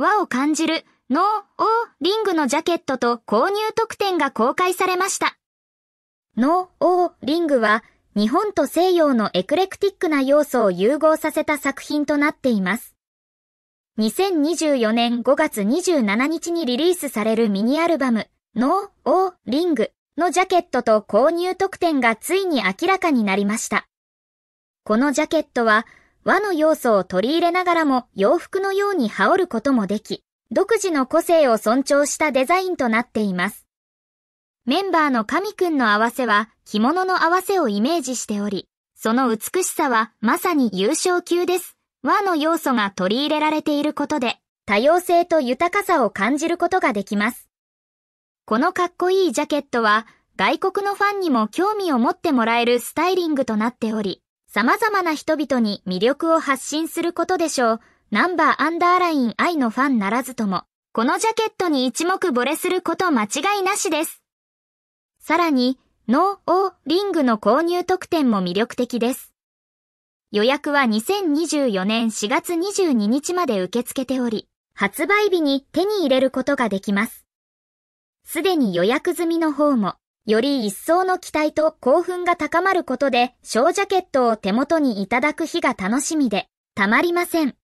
和を感じるノー・オー・リングのジャケットと購入特典が公開されました。ノー・オー・リングは日本と西洋のエクレクティックな要素を融合させた作品となっています。2024年5月27日にリリースされるミニアルバム、ノー・オー・リングのジャケットと購入特典がついに明らかになりました。このジャケットは和の要素を取り入れながらも洋服のように羽織ることもでき、独自の個性を尊重したデザインとなっています。メンバーの神くんの合わせは着物の合わせをイメージしており、その美しさはまさに優勝級です。和の要素が取り入れられていることで、多様性と豊かさを感じることができます。このかっこいいジャケットは、外国のファンにも興味を持ってもらえるスタイリングとなっており、様々な人々に魅力を発信することでしょう。ナンバーアンダーライン愛のファンならずとも、このジャケットに一目惚れすること間違いなしです。さらに、ノーオーリングの購入特典も魅力的です。予約は2024年4月22日まで受け付けており、発売日に手に入れることができます。すでに予約済みの方も、より一層の期待と興奮が高まることで、小ジャケットを手元にいただく日が楽しみで、たまりません。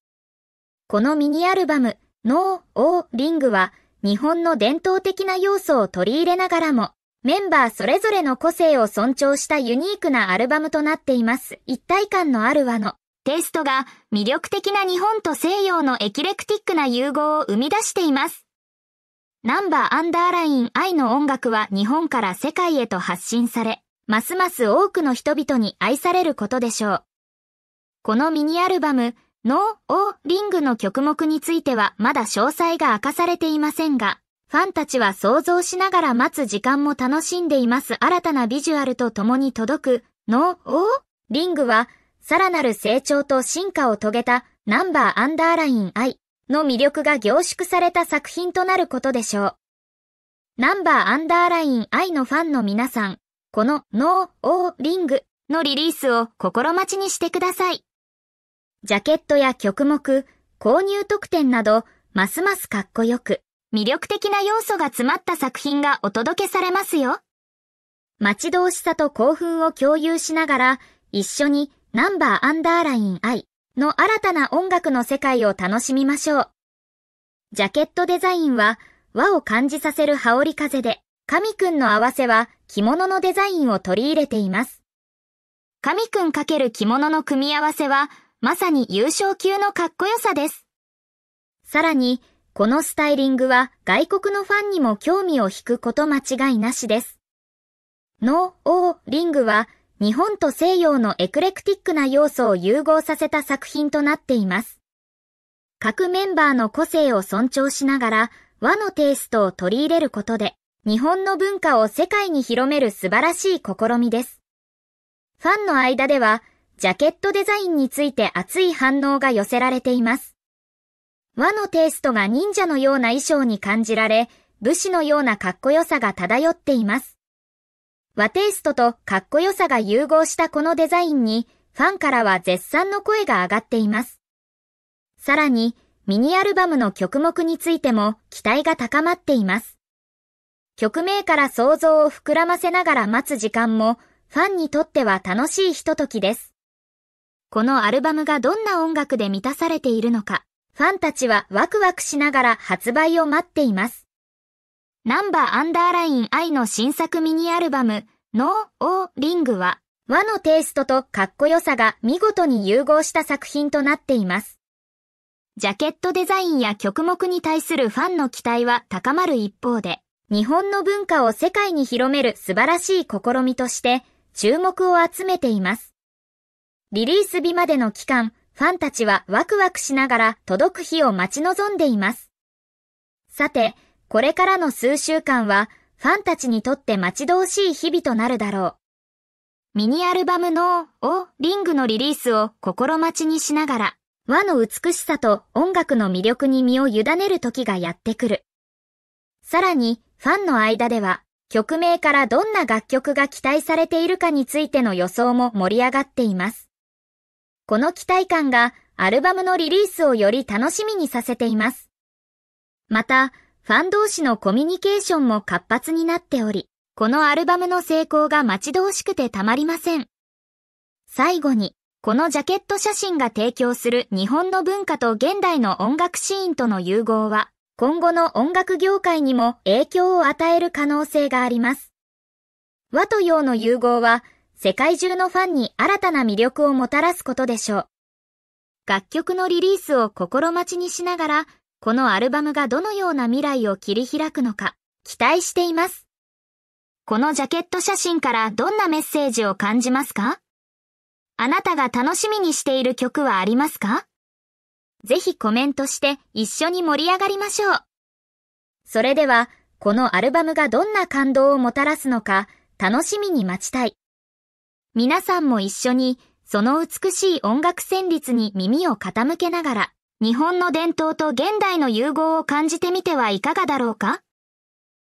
このミニアルバム、ノー・オー・リングは、日本の伝統的な要素を取り入れながらも、メンバーそれぞれの個性を尊重したユニークなアルバムとなっています。一体感のある和のテイストが魅力的な日本と西洋のエキレクティックな融合を生み出しています。ナンバーアンダーライン愛の音楽は日本から世界へと発信され、ますます多くの人々に愛されることでしょう。このミニアルバム、ノー・オリングの曲目についてはまだ詳細が明かされていませんが、ファンたちは想像しながら待つ時間も楽しんでいます新たなビジュアルと共に届く、ノー・オリングは、さらなる成長と進化を遂げたナンバーアンダーライン愛の魅力が凝縮された作品となることでしょう。ナンバーアンダーライン愛のファンの皆さん、このノー・オー・リングのリリースを心待ちにしてください。ジャケットや曲目、購入特典など、ますますかっこよく、魅力的な要素が詰まった作品がお届けされますよ。待ち遠しさと興奮を共有しながら、一緒にナンバーアンダーライン愛、の新たな音楽の世界を楽しみましょう。ジャケットデザインは和を感じさせる羽織風で、神くんの合わせは着物のデザインを取り入れています。神くん×着物の組み合わせは、まさに優勝級のかっこよさです。さらに、このスタイリングは外国のファンにも興味を引くこと間違いなしです。の、お、リングは日本と西洋のエクレクティックな要素を融合させた作品となっています。各メンバーの個性を尊重しながら和のテイストを取り入れることで日本の文化を世界に広める素晴らしい試みです。ファンの間ではジャケットデザインについて熱い反応が寄せられています。和のテイストが忍者のような衣装に感じられ、武士のようなかっこよさが漂っています。和テイストとかっこよさが融合したこのデザインにファンからは絶賛の声が上がっています。さらにミニアルバムの曲目についても期待が高まっています。曲名から想像を膨らませながら待つ時間もファンにとっては楽しいひとときです。このアルバムがどんな音楽で満たされているのか、ファンたちはワクワクしながら発売を待っています。ナンバーアンダーライン I の新作ミニアルバム、ノ o オー・リングは、和のテイストとかっこよさが見事に融合した作品となっています。ジャケットデザインや曲目に対するファンの期待は高まる一方で、日本の文化を世界に広める素晴らしい試みとして、注目を集めています。リリース日までの期間、ファンたちはワクワクしながら届く日を待ち望んでいます。さて、これからの数週間はファンたちにとって待ち遠しい日々となるだろう。ミニアルバムのをリングのリリースを心待ちにしながら、和の美しさと音楽の魅力に身を委ねる時がやってくる。さらに、ファンの間では、曲名からどんな楽曲が期待されているかについての予想も盛り上がっています。この期待感がアルバムのリリースをより楽しみにさせています。また、ファン同士のコミュニケーションも活発になっており、このアルバムの成功が待ち遠しくてたまりません。最後に、このジャケット写真が提供する日本の文化と現代の音楽シーンとの融合は、今後の音楽業界にも影響を与える可能性があります。和と洋の融合は、世界中のファンに新たな魅力をもたらすことでしょう。楽曲のリリースを心待ちにしながら、このアルバムがどのような未来を切り開くのか、期待しています。このジャケット写真からどんなメッセージを感じますかあなたが楽しみにしている曲はありますかぜひコメントして一緒に盛り上がりましょう。それでは、このアルバムがどんな感動をもたらすのか楽しみに待ちたい。皆さんも一緒にその美しい音楽旋律に耳を傾けながら日本の伝統と現代の融合を感じてみてはいかがだろうか